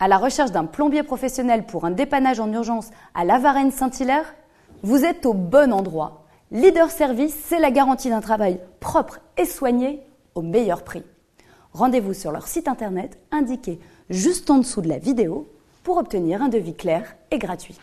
à la recherche d'un plombier professionnel pour un dépannage en urgence à La Varenne-Saint-Hilaire Vous êtes au bon endroit. Leader Service, c'est la garantie d'un travail propre et soigné au meilleur prix. Rendez-vous sur leur site internet indiqué juste en dessous de la vidéo pour obtenir un devis clair et gratuit.